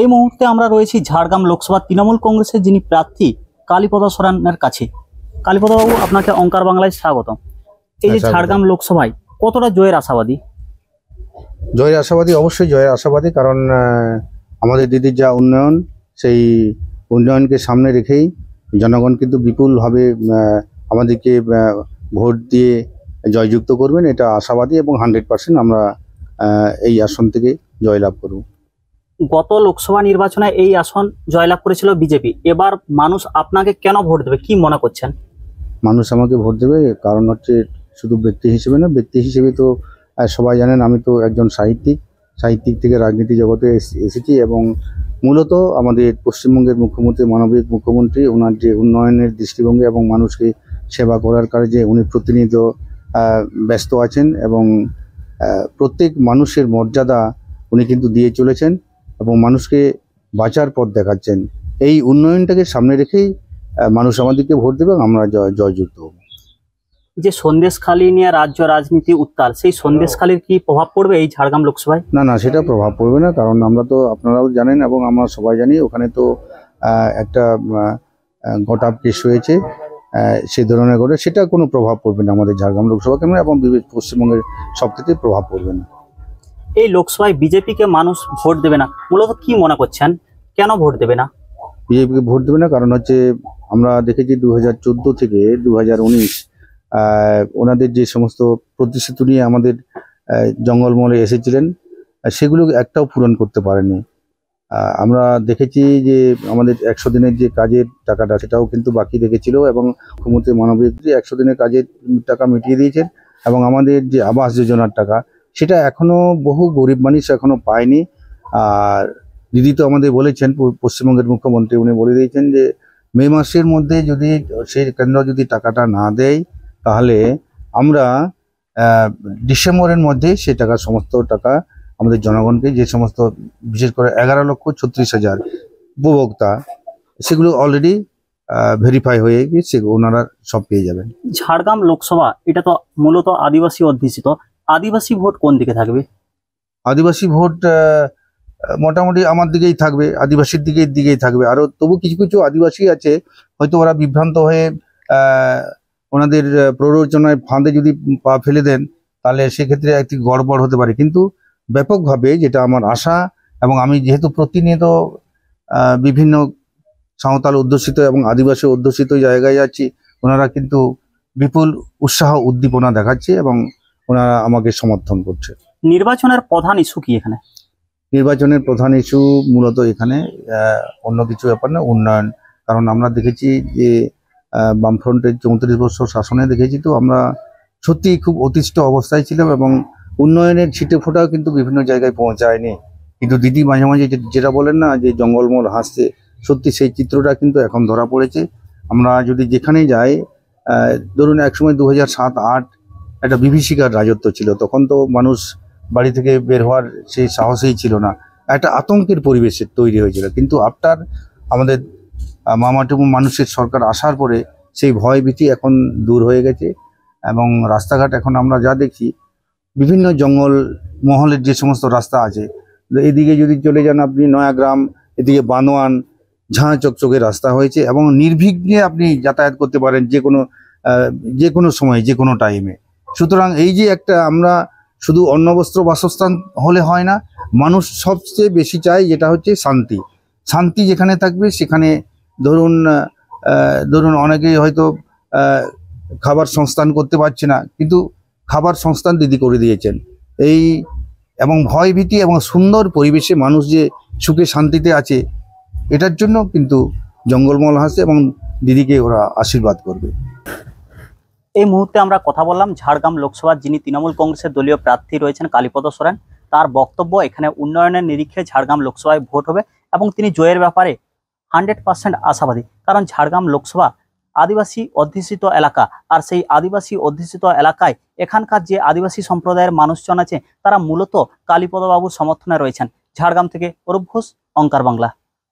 এই মুহূর্তে আমরা রয়েছি ঝাড়গ্রাম লোকসভা তৃণমূল কংগ্রেসের যিনি প্রার্থী কালীপদা সরানের কাছে বাবু আপনাকে অঙ্কার বাংলায় স্বাগত এই যে হ্যাঁ, ঝাড়গ্রাম লোকসভায় কতটা জয়ের আশাবাদী জয়ের আশাবাদী অবশ্যই জয়ের আশাবাদী কারণ আমাদের দিদির যা উন্নয়ন সেই উন্নয়নকে সামনে রেখেই জনগণ কিন্তু বিপুলভাবে আমাদেরকে ভোট দিয়ে জয়যুক্ত করবেন এটা আশাবাদী এবং হান্ড্রেড পার্সেন্ট আমরা এই আসন থেকে জয়লাভ করব গত লোকসভা নির্বাচনে এই আসন জয়লাভ করেছিল বিজেপি এবার মানুষ আপনাকে কেন ভোট দেবে কি মনে করছেন মানুষ আমাকে ভোট দেবে কারণ হচ্ছে শুধু ব্যক্তি হিসেবে না ব্যক্তি হিসেবে তো সবাই জানেন আমি তো একজন সাহিত্যিক সাহিত্যিক থেকে রাজনীতি জগতে এসেছি এবং মূলত আমাদের পশ্চিমবঙ্গের মুখ্যমন্ত্রী মানবিক মুখ্যমন্ত্রী ওনার যে উন্নয়নের দৃষ্টিভঙ্গি এবং মানুষকে সেবা করার কাজে উনি প্রতিনিয়ত ব্যস্ত আছেন এবং প্রত্যেক মানুষের মর্যাদা উনি কিন্তু দিয়ে চলেছেন এবং মানুষকে বাঁচার পথ দেখাচ্ছেন এই উন্নয়নটাকে সামনে রেখেই মানুষ আমাদেরকে ভোট দেবে আমরা জয়যুক্ত হব যে সন্দেশখালী নিয়ে রাজ্য রাজনীতি উত্তাল সেই সন্দেশখালীর কি প্রভাব পড়বে এই ঝাড়গ্রাম লোকসভায় না না সেটা প্রভাব পড়বে না কারণ আমরা তো আপনারাও জানেন এবং আমরা সবাই জানি ওখানে তো একটা গোটা পেশ হয়েছে সে ধরনের ঘটে সেটা কোনো প্রভাব পড়বে না আমাদের ঝাড়গ্রাম লোকসভা কেন এবং পশ্চিমবঙ্গের সব থেকে প্রভাব পড়বে না এই লোকসভায় বিজেপিকে মানুষ ভোট দেবে না মূলত কি মনে করছেন কেন ভোট দেবে না বিজেপিকে ভোট দেবে না কারণ হচ্ছে আমরা দেখেছি দু থেকে দু ওনাদের যে সমস্ত প্রতিশ্রুতি নিয়ে আমাদের জঙ্গলমহলে এসেছিলেন সেগুলো একটাও পূরণ করতে পারেনি আমরা দেখেছি যে আমাদের একশো দিনের যে কাজের টাকাটা সেটাও কিন্তু বাকি রেখেছিল এবং মুখ্যমন্ত্রী মানবীয় একশো দিনের কাজের টাকা মিটিয়ে দিয়েছেন এবং আমাদের যে আবাস যোজনার টাকা সেটা এখনও বহু গরিব মানুষ এখনো পায়নি আর দিদি তো আমাদের বলেছেন পশ্চিমবঙ্গের মুখ্যমন্ত্রী উনি বলে দিয়েছেন যে মে মাসের মধ্যে যদি সেই কেন্দ্র যদি টাকাটা না দেয় তাহলে আমরা ডিসেম্বরের মধ্যে সেই টাকা সমস্ত টাকা আমাদের জনগণকে যে সমস্ত বিশেষ করে এগারো লক্ষ ছত্রিশ হাজার উপভোক্তা সেগুলো অলরেডি ভেরিফাই হয়ে গিয়ে সে ওনারা সব পেয়ে যাবেন ঝাড়গ্রাম লোকসভা এটা তো মূলত আদিবাসী অধ্যুষিত আদিবাসী ভোট কোন দিকে থাকবে আদিবাসী ভোট মোটামুটি আমার দিকেই থাকবে আদিবাসীর দিকে দিকেই থাকবে আরও তবু কিছু কিছু আদিবাসী আছে হয়তো ওরা বিভ্রান্ত হয়ে ওনাদের প্ররোচনায় ফাঁদে যদি পা ফেলে দেন তাহলে সেক্ষেত্রে একটি গড়বড় হতে পারে কিন্তু ব্যাপকভাবে যেটা আমার আশা এবং আমি যেহেতু প্রতিনিয়ত বিভিন্ন সাঁওতাল অধ্যুষিত এবং আদিবাসী অধ্যুষিত জায়গায় যাচ্ছি ওনারা কিন্তু বিপুল উৎসাহ উদ্দীপনা দেখাচ্ছে এবং ওনারা আমাকে সমর্থন করছে নির্বাচনের প্রধান ইস্যু কি এখানে নির্বাচনের প্রধান ইস্যু মূলত এখানে অন্য কিছু ব্যাপার না উন্নয়ন কারণ আমরা দেখেছি যে বামফ্রন্টের চৌত্রিশ বছর শাসনে দেখেছি তো আমরা সত্যি খুব অতিষ্ঠ অবস্থায় ছিলাম এবং উন্নয়নের ছিটে ফোটাও কিন্তু বিভিন্ন জায়গায় পৌঁছায়নি কিন্তু দিদি মাঝে মাঝে যেটা বলেন না যে জঙ্গলমল হাসছে সত্যি সেই চিত্রটা কিন্তু এখন ধরা পড়েছে আমরা যদি যেখানে যাই ধরুন একসময় দু হাজার সাত আট একটা বিভীষিকার রাজত্ব ছিল তখন তো মানুষ বাড়ি থেকে বের হওয়ার সেই সাহসেই ছিল না একটা আতঙ্কের পরিবেশে তৈরি হয়েছিল কিন্তু আফটার আমাদের মামাটুমু মানুষের সরকার আসার পরে সেই ভয় ভীতি এখন দূর হয়ে গেছে এবং রাস্তাঘাট এখন আমরা যা দেখি বিভিন্ন জঙ্গল মহলের যে সমস্ত রাস্তা আছে এদিকে যদি চলে যান আপনি নয়াগ্রাম এদিকে বানোয়ান ঝাঁ চকচকে রাস্তা হয়েছে এবং নির্বিঘ্নে আপনি যাতায়াত করতে পারেন যে কোনো যে কোনো সময়ে যে কোনো টাইমে সুতরাং এই যে একটা আমরা শুধু অন্নবস্ত্র বাসস্থান হলে হয় না মানুষ সবচেয়ে বেশি চায় যেটা হচ্ছে শান্তি শান্তি যেখানে থাকবে সেখানে ধরুন ধরুন অনেকেই হয়তো খাবার সংস্থান করতে পারছে না কিন্তু খাবার সংস্থান দিদি করে দিয়েছেন এই এবং ভয়ভীতি এবং সুন্দর পরিবেশে মানুষ যে সুখে শান্তিতে আছে এটার জন্য কিন্তু জঙ্গলমহল হাসে এবং দিদিকে ওরা আশীর্বাদ করবে এই মুহূর্তে আমরা কথা বললাম ঝাড়গ্রাম লোকসভার যিনি তৃণমূল কংগ্রেসের দলীয় প্রার্থী রয়েছেন কালীপদ সোরেন তার বক্তব্য এখানে উন্নয়নের নিরীক্ষে ঝাড়গ্রাম লোকসভায় ভোট হবে এবং তিনি জয়ের ব্যাপারে হান্ড্রেড পার্সেন্ট আশাবাদী কারণ ঝাড়গ্রাম লোকসভা আদিবাসী অধ্যুষিত এলাকা আর সেই আদিবাসী অধ্যুষিত এলাকায় এখানকার যে আদিবাসী সম্প্রদায়ের মানুষজন আছে তারা মূলত কালীপদবাবুর সমর্থনে রয়েছেন ঝাড়গ্রাম থেকে অরূপ ঘোষ অঙ্কার বাংলা